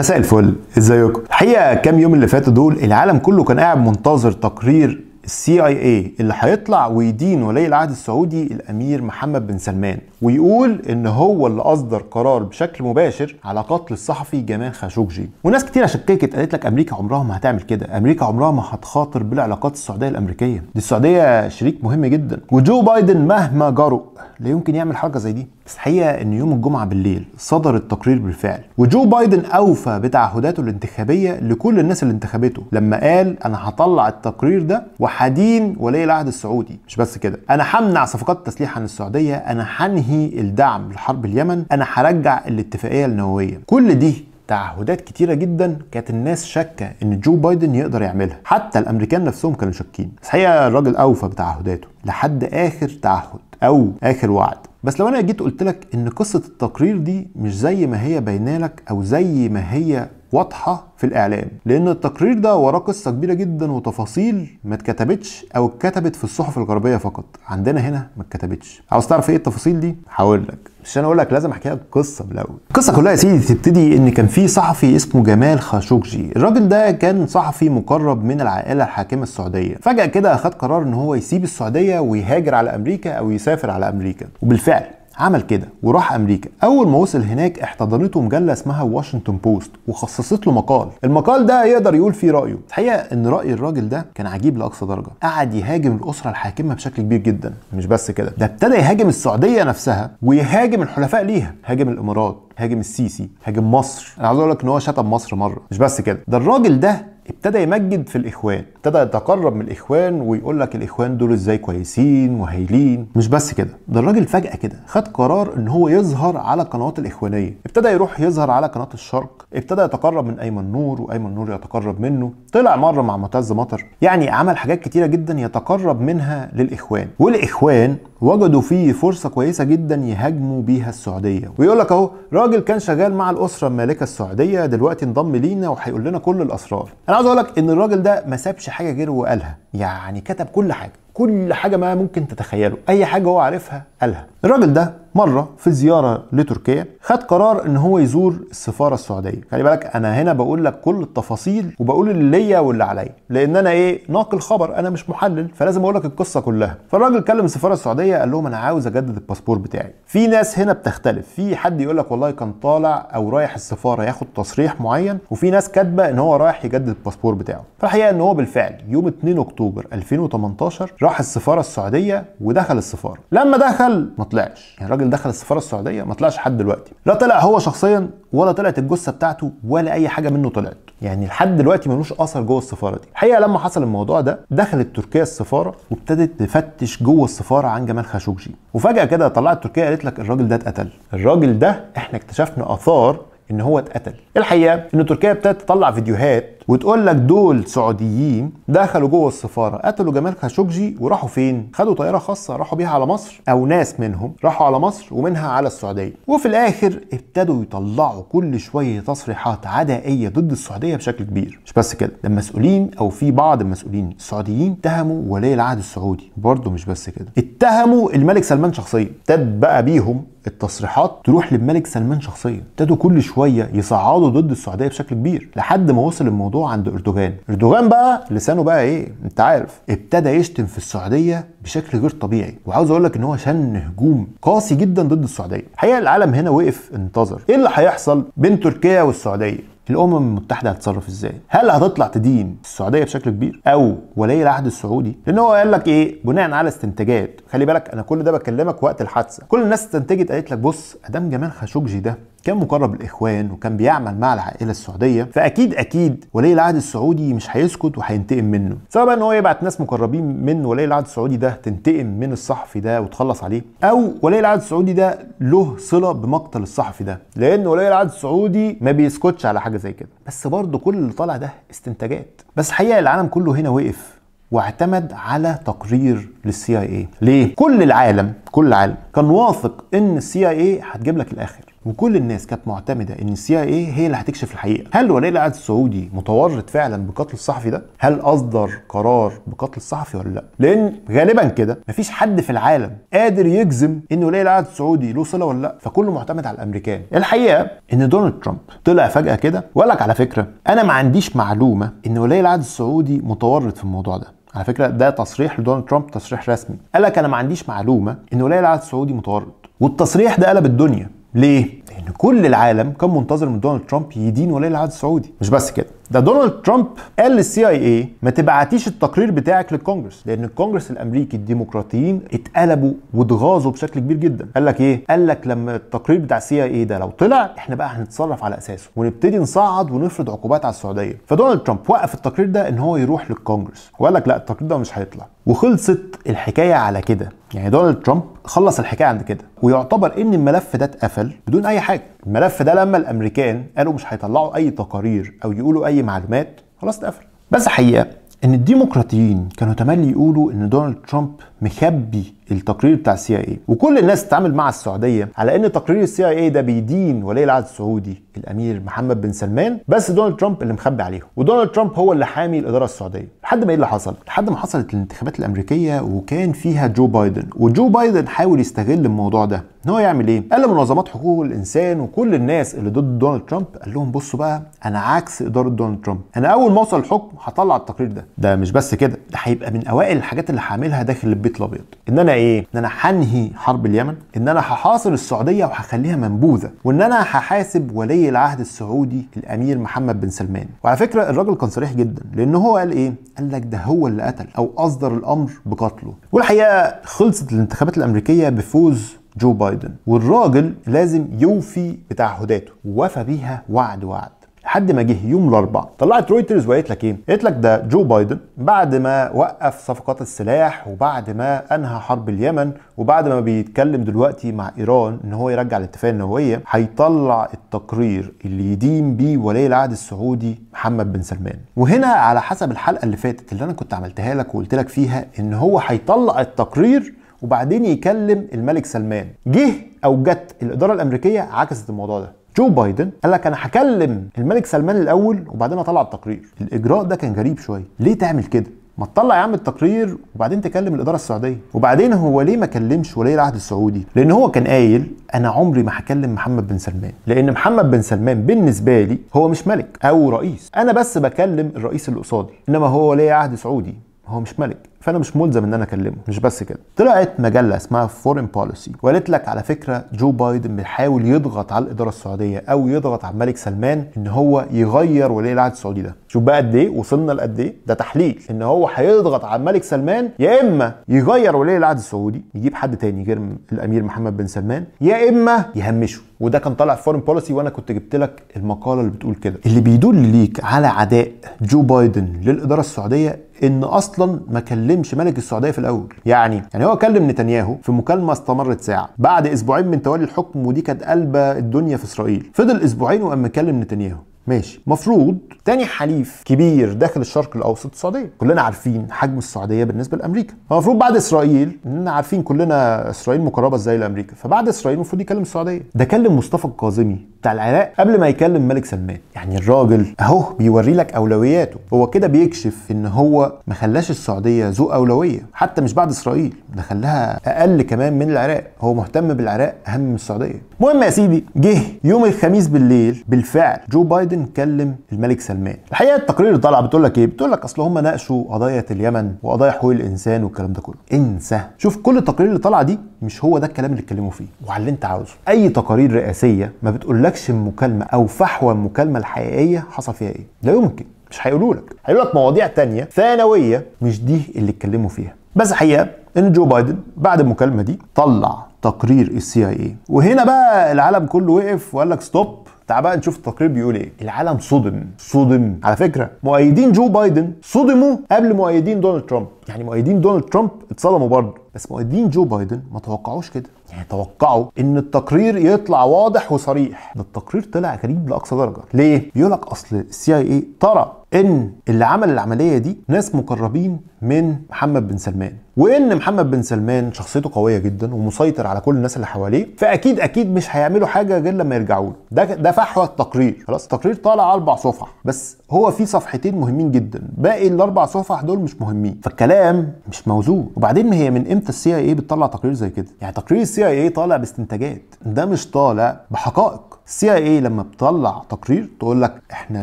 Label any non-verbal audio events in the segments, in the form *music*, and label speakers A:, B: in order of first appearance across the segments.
A: مساء الفل ازيكم الحقيقه كام يوم اللي فاتوا دول العالم كله كان قاعد منتظر تقرير السي اي اي اللي هيطلع ويدين ولي العهد السعودي الامير محمد بن سلمان ويقول ان هو اللي اصدر قرار بشكل مباشر على قتل الصحفي جمال خاشقجي وناس كتير شككت قالت لك امريكا عمرها ما هتعمل كده امريكا عمرها ما هتخاطر بالعلاقات السعوديه الامريكيه دي السعوديه شريك مهم جدا وجو بايدن مهما جرؤ لا يمكن يعمل حاجه زي دي بس الحقيقه ان يوم الجمعه بالليل صدر التقرير بالفعل وجو بايدن اوفى بتعهداته الانتخابيه لكل الناس اللي انتخبته لما قال انا هطلع التقرير ده وحدين ولي العهد السعودي مش بس كده انا همنع صفقات التسليح عن السعوديه انا هنهي الدعم لحرب اليمن انا هرجع الاتفاقيه النوويه كل دي تعهدات كتيره جدا كانت الناس شاكه ان جو بايدن يقدر يعملها حتى الامريكان نفسهم كانوا شاكين الحقيقه الراجل اوفى بتعهداته لحد اخر تعهد او اخر وعد بس لو انا جيت قلت لك ان قصه التقرير دي مش زي ما هي باينه لك او زي ما هي واضحه في الاعلام لان التقرير ده وراه قصه كبيره جدا وتفاصيل ما اتكتبتش او اتكتبت في الصحف الغربيه فقط عندنا هنا ما اتكتبتش عاوز تعرف ايه التفاصيل دي هقول لك مش انا اقول لك لازم احكي لك قصه من الاول القصه كلها يا سيدي تبتدي ان كان في صحفي اسمه جمال خاشوقجي الراجل ده كان صحفي مقرب من العائله الحاكمه السعوديه فجاه كده اخد قرار ان هو يسيب السعوديه ويهاجر على امريكا او يسافر على امريكا وبالفعل عمل كده وراح امريكا اول ما وصل هناك احتضنته مجله اسمها واشنطن بوست وخصصت له مقال المقال ده يقدر يقول فيه رايه الحقيقه ان راي الراجل ده كان عجيب لاقصى درجه قعد يهاجم الاسره الحاكمه بشكل كبير جدا مش بس كده ده ابتدى يهاجم السعوديه نفسها ويهاجم الحلفاء ليها هاجم الامارات هاجم السيسي هاجم مصر انا عاوز اقول لك ان هو شتم مصر مره مش بس كده ده الراجل ده ابتدى يمجد في الاخوان ابتدى يتقرب من الاخوان ويقول لك الاخوان دول ازاي كويسين وهايلين مش بس كده ده الراجل فجاه كده خد قرار ان هو يظهر على القنوات الاخوانيه ابتدى يروح يظهر على قناه الشرق ابتدى يتقرب من ايمن نور وايمن نور يتقرب منه طلع مره مع معتز مطر يعني عمل حاجات كتيره جدا يتقرب منها للاخوان والاخوان وجدوا فيه فرصه كويسه جدا يهاجموا بيها السعوديه ويقول لك اهو راجل كان شغال مع الاسره المالكه السعوديه دلوقتي انضم لينا وهيقول لنا كل الاسرار انا عايز اقول لك ان الراجل ده ما سابش حاجه غير وقالها يعني كتب كل حاجه كل حاجه ما ممكن تتخيله اي حاجه هو عارفها قالها الراجل ده مره في زياره لتركيا خد قرار ان هو يزور السفاره السعوديه خلي بالك انا هنا بقول لك كل التفاصيل وبقول اللي ليا واللي عليا لان انا ايه ناقل خبر انا مش محلل فلازم اقول لك القصه كلها فالراجل كلم السفاره السعوديه قال لهم انا عاوز اجدد الباسبور بتاعي في ناس هنا بتختلف في حد يقول لك والله كان طالع او رايح السفاره ياخد تصريح معين وفي ناس كاتبه ان هو رايح يجدد الباسبور بتاعه فالحقيقه ان هو بالفعل يوم 2 اكتوبر 2018 راح السفاره السعوديه ودخل السفاره لما دخل ما طلعش يعني الراجل دخل السفاره السعوديه ما طلعش لحد دلوقتي لا طلع هو شخصيا ولا طلعت الجثه بتاعته ولا اي حاجه منه طلعت يعني لحد دلوقتي ملوش اثر جوه السفاره دي الحقيقه لما حصل الموضوع ده دخلت تركيا السفاره وابتدت تفتش جوه السفاره عن جمال خاشوجي وفجاه كده طلعت تركيا قالت لك الراجل ده اتقتل الراجل ده احنا اكتشفنا اثار ان هو اتقتل الحقيقه ان تركيا ابتدت تطلع فيديوهات وتقول لك دول سعوديين دخلوا جوه السفاره قتلوا جمال خاشقجي وراحوا فين؟ خدوا طياره خاصه راحوا بيها على مصر او ناس منهم راحوا على مصر ومنها على السعوديه وفي الاخر ابتدوا يطلعوا كل شويه تصريحات عدائيه ضد السعوديه بشكل كبير مش بس كده ده المسؤولين او في بعض المسؤولين السعوديين اتهموا ولي العهد السعودي برضه مش بس كده اتهموا الملك سلمان شخصيا ابتدى بقى بيهم التصريحات تروح للملك سلمان شخصيا ابتدوا كل شويه يصعدوا ضد السعوديه بشكل كبير لحد ما وصل الموضوع الموضوع عند اردوغان اردوغان بقى لسانه بقى ايه انت عارف ابتدى يشتم في السعوديه بشكل غير طبيعي وعاوز اقول لك ان هو شن هجوم قاسي جدا ضد السعوديه الحقيقه العالم هنا وقف انتظر ايه اللي هيحصل بين تركيا والسعوديه الامم المتحده هتتصرف ازاي هل هتطلع تدين السعوديه بشكل كبير او ولي العهد السعودي لان هو قال لك ايه بناء على استنتاجات خلي بالك انا كل ده بكلمك وقت الحادثه كل الناس استنتجت قالت لك بص ادام جمال خاشقجي ده كان مقرب الاخوان وكان بيعمل مع العائله السعوديه فاكيد اكيد ولي العهد السعودي مش هيسكت وهينتقم منه سواء بقى ان هو يبعت ناس مقربين من ولي العهد السعودي ده تنتقم من الصحفي ده وتخلص عليه او ولي العهد السعودي ده له صله بمقتل الصحفي ده لان ولي العهد السعودي ما بيسكتش على حاجه زي كده بس برضه كل اللي طالع ده استنتاجات بس حقيقه العالم كله هنا وقف واعتمد على تقرير للسي اي اي ليه كل العالم كل العالم كان واثق ان السي اي اي هتجيب لك الاخر وكل الناس كانت معتمده ان السي اي إيه هي اللي هتكشف الحقيقه هل ولي العهد السعودي متورط فعلا بقتل الصحفي ده هل اصدر قرار بقتل الصحفي ولا لا لان غالبا كده مفيش حد في العالم قادر يجزم ان ولي العهد السعودي له صله ولا لا فكله معتمد على الامريكان الحقيقه ان دونالد ترامب طلع فجاه كده وقال لك على فكره انا ما عنديش معلومه ان ولي العهد السعودي متورط في الموضوع ده على فكره ده تصريح لدونالد ترامب تصريح رسمي قال لك انا ما عنديش معلومه ان ولي العهد السعودي متورط والتصريح ده قلب الدنيا ليه؟ ان كل العالم كان منتظر من دونالد ترامب يدين ولي العهد السعودي مش بس كده ده دونالد ترامب قال للسي اي اي ما تبعتيش التقرير بتاعك للكونجرس لان الكونجرس الامريكي الديمقراطيين اتقلبوا واتغاظوا بشكل كبير جدا قال لك ايه قال لك لما التقرير بتاع السي اي اي ده لو طلع احنا بقى هنتصرف على اساسه ونبتدي نصعد ونفرض عقوبات على السعوديه فدونالد ترامب وقف التقرير ده ان هو يروح للكونجرس وقال لك لا التقرير ده مش هيطلع وخلصت الحكايه على كده يعني دونالد ترامب خلص الحكايه عند كده ويعتبر ان الملف ده اتقفل بدون اي حاجه حاجه الملف ده لما الامريكان قالوا مش هيطلعوا اي تقارير او يقولوا اي معلومات خلاص اتقفل بس حقيقه ان الديمقراطيين كانوا تملي يقولوا ان دونالد ترامب مخبي التقرير بتاع السي اي وكل الناس تتعامل مع السعوديه على ان تقرير السي اي ده بيدين ولي العهد السعودي الامير محمد بن سلمان بس دونالد ترامب اللي مخبي عليهم ودونالد ترامب هو اللي حامي الاداره السعوديه لحد ما ايه اللي حصل لحد ما حصلت الانتخابات الامريكيه وكان فيها جو بايدن وجو بايدن حاول يستغل الموضوع ده ان هو يعمل ايه قال لمنظمات حقوق الانسان وكل الناس اللي ضد دونالد ترامب قال لهم بصوا بقى انا عكس اداره دونالد ترامب انا اول ما اوصل الحكم هطلع التقرير ده ده مش بس كده ده هيبقى من اوائل الحاجات اللي هعملها داخل البيت البيت الابيض ان انا ايه ان انا هنهي حرب اليمن ان انا هحاصر السعوديه وهخليها منبوذه وان انا هحاسب ولي العهد السعودي الامير محمد بن سلمان وعلى فكره الراجل كان صريح جدا لان هو قال ايه قال لك ده هو اللي قتل او اصدر الامر بقتله والحقيقه خلصت الانتخابات الامريكيه بفوز جو بايدن والراجل لازم يوفي بتعهداته ووفى بيها وعد وعد لحد ما جه يوم الاربعاء طلعت رويترز وقالت لك ايه؟ قالت لك ده جو بايدن بعد ما وقف صفقات السلاح وبعد ما انهى حرب اليمن وبعد ما بيتكلم دلوقتي مع ايران ان هو يرجع الاتفاق النوويه هيطلع التقرير اللي يدين بيه ولي العهد السعودي محمد بن سلمان وهنا على حسب الحلقه اللي فاتت اللي انا كنت عملتها لك وقلت لك فيها ان هو هيطلع التقرير وبعدين يكلم الملك سلمان جه او جت الاداره الامريكيه عكست الموضوع ده جو بايدن قال لك انا هكلم الملك سلمان الاول وبعدين اطلع التقرير الاجراء ده كان غريب شويه ليه تعمل كده ما تطلع يا عم التقرير وبعدين تكلم الاداره السعوديه وبعدين هو ليه ما كلمش ولي العهد السعودي لان هو كان قايل انا عمري ما هكلم محمد بن سلمان لان محمد بن سلمان بالنسبه لي هو مش ملك او رئيس انا بس بكلم الرئيس اللي قصادي انما هو ولي عهد سعودي هو مش ملك فانا مش ملزم ان انا اكلمه مش بس كده طلعت مجله اسمها فورين بوليسي وقالت لك على فكره جو بايدن بيحاول يضغط على الاداره السعوديه او يضغط على الملك سلمان ان هو يغير ولي العهد السعودي ده شوف بقى قد ايه وصلنا لقد ايه ده تحليل ان هو هيضغط على الملك سلمان يا اما يغير ولي العهد السعودي يجيب حد تاني غير الامير محمد بن سلمان يا اما يهمشه وده كان طالع في فورن بوليسي وانا كنت جبت لك المقاله اللي بتقول كده اللي بيدل ليك على عداء جو بايدن للاداره السعوديه ان اصلا ما كلمش كلمش ملك السعوديه في الاول يعني يعني هو كلم نتنياهو في مكالمه استمرت ساعه بعد اسبوعين من تولي الحكم ودي كانت قلبه الدنيا في اسرائيل فضل اسبوعين وقام مكلم نتنياهو ماشي مفروض تاني حليف كبير داخل الشرق الاوسط السعوديه كلنا عارفين حجم السعوديه بالنسبه لامريكا المفروض بعد اسرائيل اننا عارفين كلنا اسرائيل مقربه ازاي لامريكا فبعد اسرائيل المفروض يكلم السعوديه ده كلم مصطفى الكاظمي بتاع العراق قبل ما يكلم ملك سلمان يعني الراجل اهو بيوري لك اولوياته هو كده بيكشف ان هو ما خلاش السعوديه ذو اولويه حتى مش بعد اسرائيل ده خلاها اقل كمان من العراق هو مهتم بالعراق اهم من السعوديه المهم يا سيدي جه يوم الخميس بالليل بالفعل جو بايدن كلم الملك سلمان الحقيقه التقرير اللي طالع بتقول لك ايه بتقول لك اصل هم ناقشوا قضايا اليمن وقضايا حقوق الانسان والكلام ده كله انسى شوف كل التقارير اللي طالعه دي مش هو ده الكلام اللي اتكلموا فيه وعلى اللي انت عاوزه اي تقارير رئاسيه ما بتقولكش يقولكش المكالمه او فحوى المكالمه الحقيقيه حصل فيها ايه لا يمكن مش هيقولوا لك هيقولوا لك مواضيع تانية ثانويه مش دي اللي اتكلموا فيها بس حقيقة ان جو بايدن بعد المكالمه دي طلع تقرير السي اي اي وهنا بقى العالم كله وقف وقال لك ستوب تعال بقى نشوف التقرير بيقول ايه العالم صدم صدم على فكره مؤيدين جو بايدن صدموا قبل مؤيدين دونالد ترامب يعني مؤيدين دونالد ترامب اتصدموا برضه بس مؤيدين جو بايدن ما توقعوش كده يعني توقعوا ان التقرير يطلع واضح وصريح ده التقرير طلع غريب لاقصى درجه ليه بيقول لك اصل السي اي اي ترى ان اللي عمل العمليه دي ناس مقربين من محمد بن سلمان وان محمد بن سلمان شخصيته قويه جدا ومسيطر على كل الناس اللي حواليه فاكيد اكيد مش هيعملوا حاجه غير لما يرجعوا له ده ده فحوى التقرير خلاص التقرير طالع اربع صفح بس هو في صفحتين مهمين جدا باقي الاربع صفح دول مش مهمين فالكلام مش موزون وبعدين هي من امتى السي اي إيه بتطلع تقرير زي كده يعني تقرير السي اي إيه طالع باستنتاجات ده مش طالع بحقائق السي اي اي لما بتطلع تقرير تقول لك احنا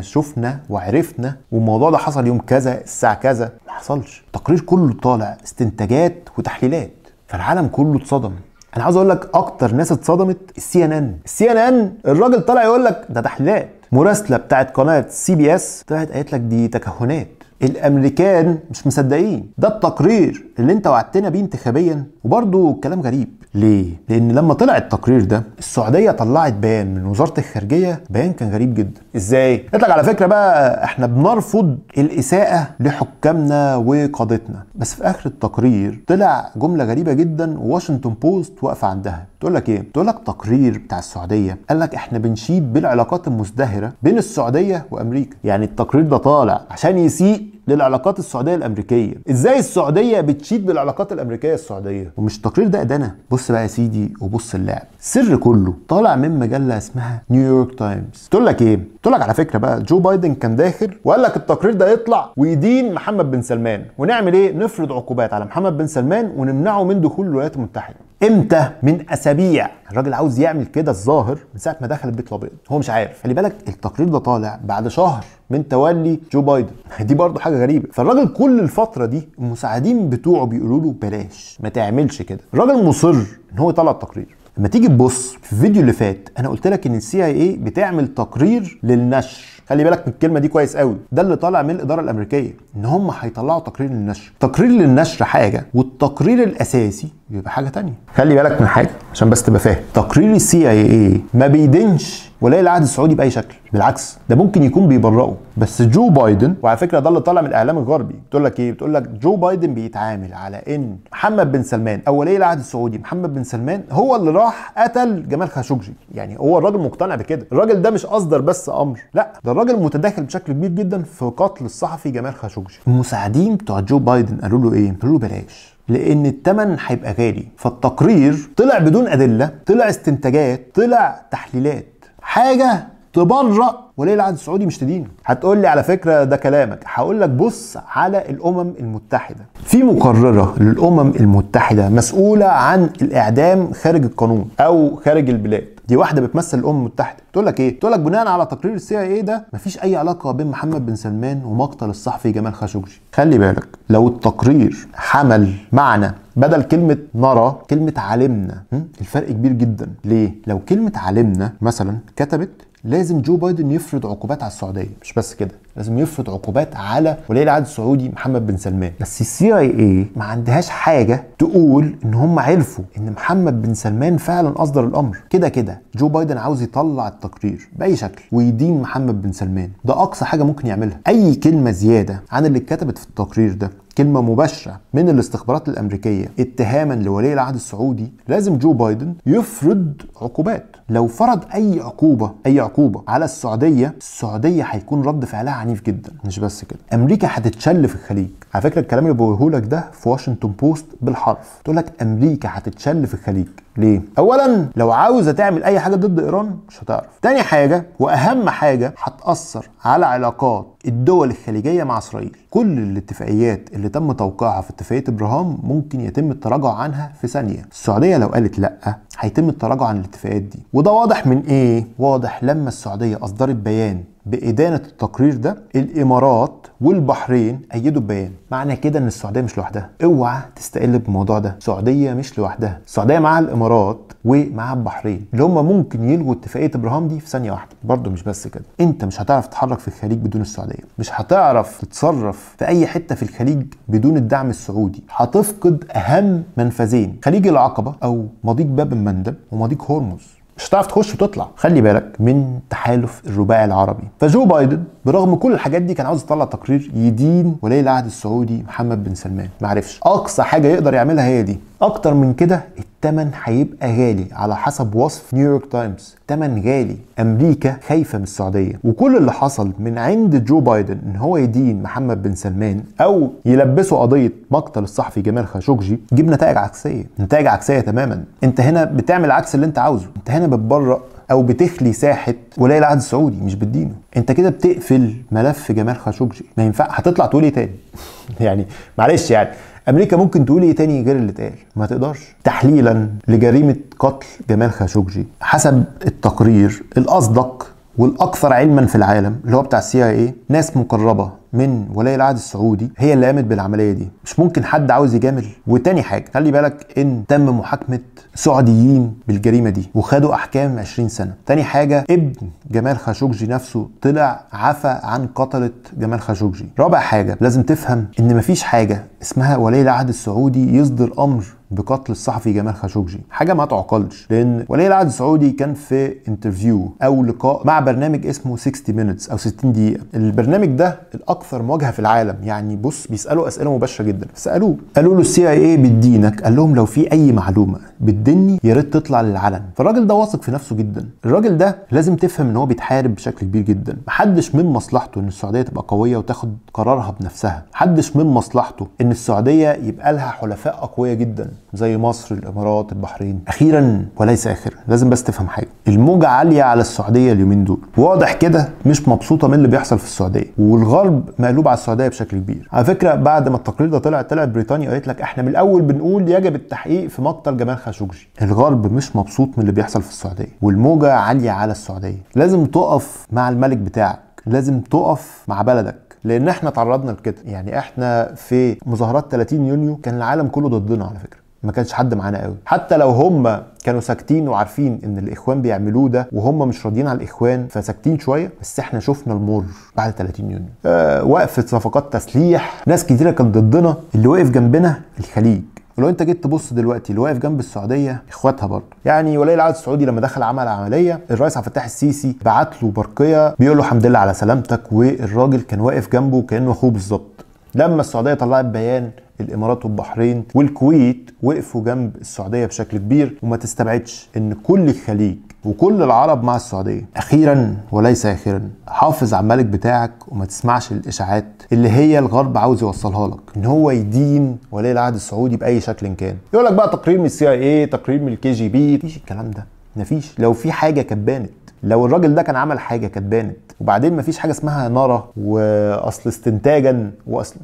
A: شفنا وعرفنا والموضوع ده حصل يوم كذا الساعه كذا حصلش التقرير كله طالع استنتاجات وتحليلات فالعالم كله اتصدم انا عاوز اقول لك اكتر ناس اتصدمت السي ان ان السي ان ان الراجل طالع يقول لك ده تحليلات مراسله بتاعت قناه سي بي اس طلعت قالت لك دي تكهنات الامريكان مش مصدقين ده التقرير اللي انت وعدتنا بيه انتخابيا وبرضه كلام غريب ليه؟ لأن لما طلع التقرير ده السعودية طلعت بيان من وزارة الخارجية بيان كان غريب جدا إزاي؟ قالت لك على فكرة بقى إحنا بنرفض الإساءة لحكامنا وقادتنا بس في آخر التقرير طلع جملة غريبة جدا وواشنطن بوست واقفة عندها تقول لك ايه؟ تقول لك تقرير بتاع السعوديه قال لك احنا بنشيد بالعلاقات المزدهره بين السعوديه وامريكا، يعني التقرير ده طالع عشان يسيء للعلاقات السعوديه الامريكيه ازاي السعوديه بتشيد بالعلاقات الامريكيه السعوديه ومش التقرير ده ادانا بص بقى يا سيدي وبص اللعب السر كله طالع من مجله اسمها نيويورك تايمز تقول لك ايه تقول لك على فكره بقى جو بايدن كان داخل وقال لك التقرير ده يطلع ويدين محمد بن سلمان ونعمل ايه نفرض عقوبات على محمد بن سلمان ونمنعه من دخول الولايات المتحده امتى من اسابيع الراجل عاوز يعمل كده الظاهر من ساعه ما دخل البيت الابيض هو مش عارف خلي بالك التقرير ده طالع بعد شهر من تولي جو بايدن *laughs* دي برضه حاجه غريبه فالراجل كل الفتره دي المساعدين بتوعه بيقولوا له بلاش ما تعملش كده الراجل مصر ان هو يطلع التقرير لما تيجي تبص في الفيديو اللي فات انا قلت لك ان السي اي اي بتعمل تقرير للنشر خلي بالك من الكلمه دي كويس قوي ده اللي طالع من الاداره الامريكيه ان هم هيطلعوا تقرير للنشر تقرير للنشر حاجه والتقرير الاساسي يبقى حاجه تانية خلي بالك من حاجه عشان بس تبقى فاهم تقرير السي اي اي ما بيدينش ولاء العهد السعودي باي شكل بالعكس ده ممكن يكون بيبرئه بس جو بايدن وعلى فكره ده اللي طالع من الاعلام الغربي بتقول لك ايه بتقول لك جو بايدن بيتعامل على ان محمد بن سلمان او ولي العهد السعودي محمد بن سلمان هو اللي راح قتل جمال خاشقجي يعني هو الراجل مقتنع بكده الراجل ده مش اصدر بس امر لا ده الراجل متداخل بشكل كبير جدا في قتل الصحفي جمال خاشقجي المساعدين بتوع جو بايدن قالوا له ايه قالوا له بلاش لان الثمن هيبقى غالي فالتقرير طلع بدون ادله طلع استنتاجات طلع تحليلات حاجه تبرأ وليه العهد السعودي مش تدين هتقول لي على فكره ده كلامك هقول لك بص على الامم المتحده في مقرره للامم المتحده مسؤوله عن الاعدام خارج القانون او خارج البلاد دي واحده بتمثل الامم المتحده بتقول لك ايه بتقول لك بناء على تقرير السي اي ده مفيش اي علاقه بين محمد بن سلمان ومقتل الصحفي جمال خاشقجي خلي بالك لو التقرير حمل معنى بدل كلمة نرى كلمة علمنا الفرق كبير جدا ليه؟ لو كلمة علمنا مثلا كتبت لازم جو بايدن يفرض عقوبات على السعوديه مش بس كده لازم يفرض عقوبات على ولي العهد السعودي محمد بن سلمان بس السي اي اي ما عندهاش حاجه تقول ان هم عرفوا ان محمد بن سلمان فعلا اصدر الامر كده كده جو بايدن عاوز يطلع التقرير باي شكل ويدين محمد بن سلمان ده اقصى حاجه ممكن يعملها اي كلمه زياده عن اللي اتكتبت في التقرير ده كلمة مباشرة من الاستخبارات الأمريكية اتهاما لولي العهد السعودي لازم جو بايدن يفرض عقوبات لو فرض أي عقوبة أي عقوبة على السعودية السعودية هيكون رد فعلها عنيف جدا مش بس كده أمريكا هتتشل في الخليج على فكرة الكلام اللي بقوله لك ده في واشنطن بوست بالحرف تقول لك أمريكا هتتشل في الخليج ليه؟ اولا لو عاوزه تعمل اي حاجه ضد ايران مش هتعرف. تاني حاجه واهم حاجه هتاثر على علاقات الدول الخليجيه مع اسرائيل. كل الاتفاقيات اللي تم توقيعها في اتفاقيه ابراهام ممكن يتم التراجع عنها في ثانيه. السعوديه لو قالت لا هيتم التراجع عن الاتفاقيات دي. وده واضح من ايه؟ واضح لما السعوديه اصدرت بيان بإدانة التقرير ده الإمارات والبحرين أيدوا ببيان معنى كده إن السعودية مش لوحدها اوعى تستقل بالموضوع ده السعودية مش لوحدها السعودية معاها الإمارات ومعاها البحرين اللي هم ممكن يلغوا اتفاقية إبراهام دي في ثانية واحدة برضه مش بس كده أنت مش هتعرف تتحرك في الخليج بدون السعودية مش هتعرف تتصرف في أي حتة في الخليج بدون الدعم السعودي هتفقد أهم منفذين خليج العقبة أو مضيق باب المندب ومضيق هرمز مش هتعرف تخش وتطلع خلي بالك من تحالف الرباعي العربي فجو بايدن برغم كل الحاجات دي كان عاوز يطلع تقرير يدين ولي العهد السعودي محمد بن سلمان معرفش اقصى حاجه يقدر يعملها هي دي اكتر من كده التمن هيبقى غالي على حسب وصف نيويورك تايمز تمن غالي امريكا خايفه من السعوديه وكل اللي حصل من عند جو بايدن ان هو يدين محمد بن سلمان او يلبسه قضيه مقتل الصحفي جمال خاشقجي جيب نتائج عكسيه نتائج عكسيه تماما انت هنا بتعمل عكس اللي انت عاوزه انت هنا بتبرأ او بتخلي ساحه ولايه العهد السعودي مش بتدينه انت كده بتقفل ملف جمال خاشقجي ما ينفع هتطلع تقول ايه تاني *laughs* يعني معلش يعني امريكا ممكن تقول ايه تاني غير اللي اتقال ما تقدرش تحليلا لجريمه قتل جمال خاشقجي حسب التقرير الاصدق والاكثر علما في العالم اللي هو بتاع السي اي اي ناس مقربه من ولي العهد السعودي هي اللي قامت بالعمليه دي مش ممكن حد عاوز يجامل وتاني حاجه خلي بالك ان تم محاكمه سعوديين بالجريمه دي وخدوا احكام 20 سنه تاني حاجه ابن جمال خاشقجي نفسه طلع عفى عن قتله جمال خاشقجي رابع حاجه لازم تفهم ان مفيش حاجه اسمها ولي العهد السعودي يصدر امر بقتل الصحفي جمال خاشقجي حاجه ما تعقلش لان ولي العهد السعودي كان في انترفيو او لقاء مع برنامج اسمه 60 مينتس او 60 دقيقه البرنامج ده الاكثر مواجهه في العالم يعني بص بيسالوا اسئله مباشره جدا سالوه قالوا له السي اي اي بتدينك قال لهم لو في اي معلومه بتدني يا ريت تطلع للعلن فالراجل ده واثق في نفسه جدا الراجل ده لازم تفهم ان هو بيتحارب بشكل كبير جدا محدش من مصلحته ان السعوديه تبقى قويه وتاخد قرارها بنفسها محدش من مصلحته ان السعوديه يبقى لها حلفاء اقوياء جدا زي مصر الامارات البحرين اخيرا وليس اخرا لازم بس تفهم حاجه الموجه عاليه على السعوديه اليومين دول واضح كده مش مبسوطه من اللي بيحصل في السعوديه والغرب مقلوب على السعوديه بشكل كبير على فكره بعد ما التقرير ده طلع طلعت بريطانيا قالت لك احنا من الاول بنقول يجب التحقيق في مقتل جمال خاشقجي الغرب مش مبسوط من اللي بيحصل في السعوديه والموجه عاليه على السعوديه لازم تقف مع الملك بتاعك لازم تقف مع بلدك لان احنا تعرضنا لكده يعني احنا في مظاهرات 30 يونيو كان العالم كله ضدنا على فكره ما كانش حد معانا قوي حتى لو هم كانوا ساكتين وعارفين ان الاخوان بيعملوه ده وهم مش راضيين على الاخوان فساكتين شويه بس احنا شفنا المر بعد 30 يونيو آه وقفه صفقات تسليح ناس كتيره كانت ضدنا اللي واقف جنبنا الخليج ولو انت جيت تبص دلوقتي اللي واقف جنب السعوديه اخواتها برضه يعني ولي العهد السعودي لما دخل عمل عمليه الرئيس عبد الفتاح السيسي بعت له برقيه بيقول له الحمد لله على سلامتك والراجل كان واقف جنبه كانه اخوه بالظبط لما السعوديه طلعت بيان الامارات والبحرين والكويت وقفوا جنب السعوديه بشكل كبير وما تستبعدش ان كل الخليج وكل العرب مع السعوديه اخيرا وليس اخيرا حافظ على الملك بتاعك وما تسمعش الاشاعات اللي هي الغرب عاوز يوصلها لك ان هو يدين ولي العهد السعودي باي شكل كان يقول لك بقى تقرير من السي اي إيه، تقرير من الكي جي بي مفيش الكلام ده مفيش لو في حاجه كانت بانت لو الراجل ده كان عمل حاجه كانت بانت وبعدين مفيش حاجه اسمها نرى واصل استنتاجا واصل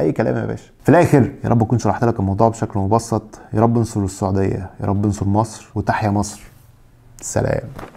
A: اي كلام يا باشا في الاخر يا رب اكون شرحت لك الموضوع بشكل مبسط يا رب انصر السعوديه يا رب انصر مصر وتحيا مصر سلام